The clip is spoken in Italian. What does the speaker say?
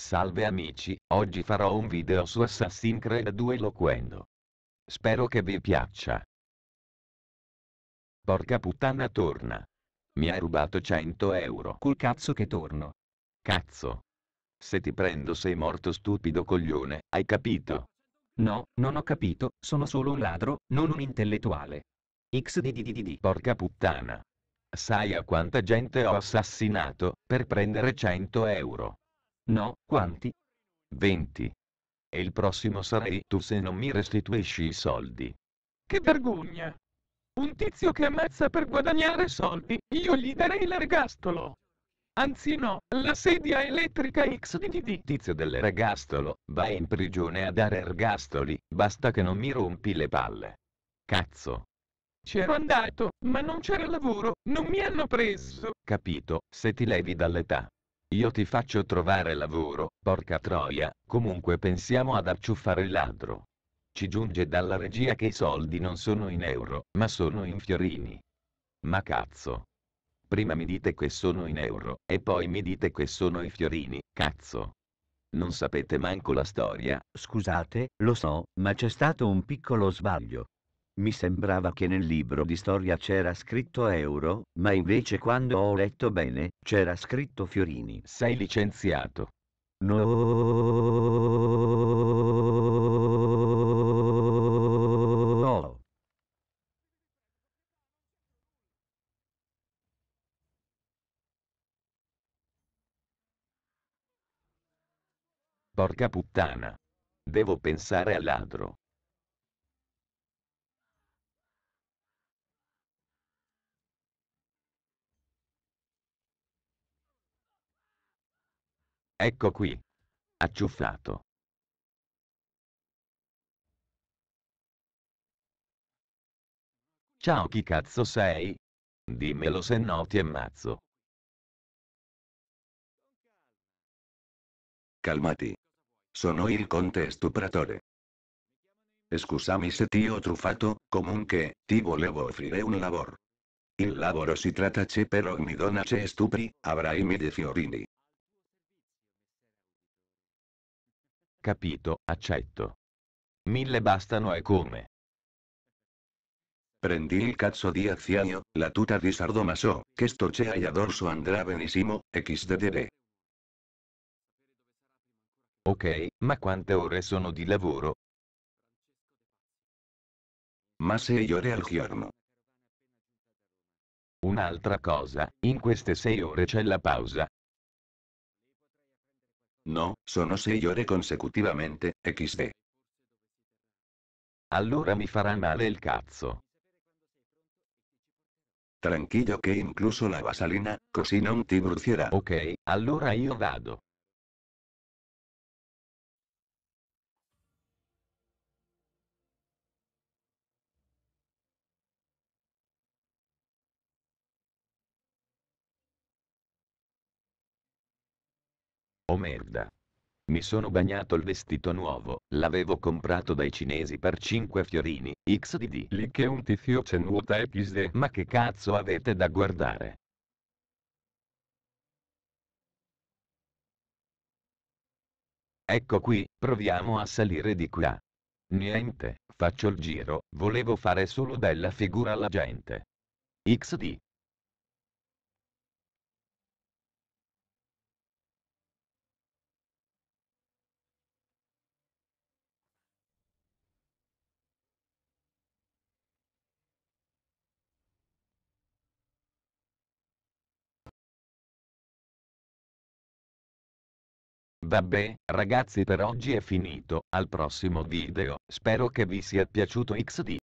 Salve amici, oggi farò un video su Assassin's Creed 2 Loquendo. Spero che vi piaccia. Porca puttana torna. Mi hai rubato 100 euro. Col cazzo che torno. Cazzo. Se ti prendo sei morto stupido coglione, hai capito? No, non ho capito, sono solo un ladro, non un intellettuale. XDDDD. Porca puttana. Sai a quanta gente ho assassinato, per prendere 100 euro. No, quanti? 20. E il prossimo sarei tu se non mi restituisci i soldi. Che vergogna! Un tizio che ammazza per guadagnare soldi, io gli darei l'ergastolo. Anzi no, la sedia elettrica XDDD. Tizio dell'ergastolo, vai in prigione a dare ergastoli, basta che non mi rompi le palle. Cazzo. C'ero andato, ma non c'era lavoro, non mi hanno preso. Capito, se ti levi dall'età. Io ti faccio trovare lavoro, porca troia, comunque pensiamo ad acciuffare il ladro. Ci giunge dalla regia che i soldi non sono in euro, ma sono in fiorini. Ma cazzo. Prima mi dite che sono in euro, e poi mi dite che sono i fiorini, cazzo. Non sapete manco la storia. Scusate, lo so, ma c'è stato un piccolo sbaglio. Mi sembrava che nel libro di storia c'era scritto euro, ma invece quando ho letto bene, c'era scritto fiorini. Sei licenziato. No. Porca puttana. Devo pensare al ladro. Ecco qui. Acciuffato. Ciao chi cazzo sei? Dimmelo se no ti ammazzo. Calmati. Sono il conte stupratore. Scusami se ti ho truffato, comunque, ti volevo offrire un lavoro. Il lavoro si tratta c'è per ogni donna c'è stupri, avrai mille fiorini. capito, accetto. Mille bastano e come. Prendi il cazzo di Azianio, la tuta di Sardomaso, che sto c'è e adorso andrà benissimo, xddr. Ok, ma quante ore sono di lavoro? Ma sei ore al giorno. Un'altra cosa, in queste sei ore c'è la pausa, No, sonose se llore consecutivamente, xd. Allora mi fará male el cazzo. Tranquillo que incluso la vasalina, così non ti bruciera. Ok, allora io vado. Oh merda. Mi sono bagnato il vestito nuovo, l'avevo comprato dai cinesi per 5 fiorini, xdd. Lì che un tizio c'è nuota e pisse, ma che cazzo avete da guardare? Ecco qui, proviamo a salire di qua. Niente, faccio il giro, volevo fare solo bella figura alla gente. XD. Vabbè, ragazzi per oggi è finito, al prossimo video, spero che vi sia piaciuto xd.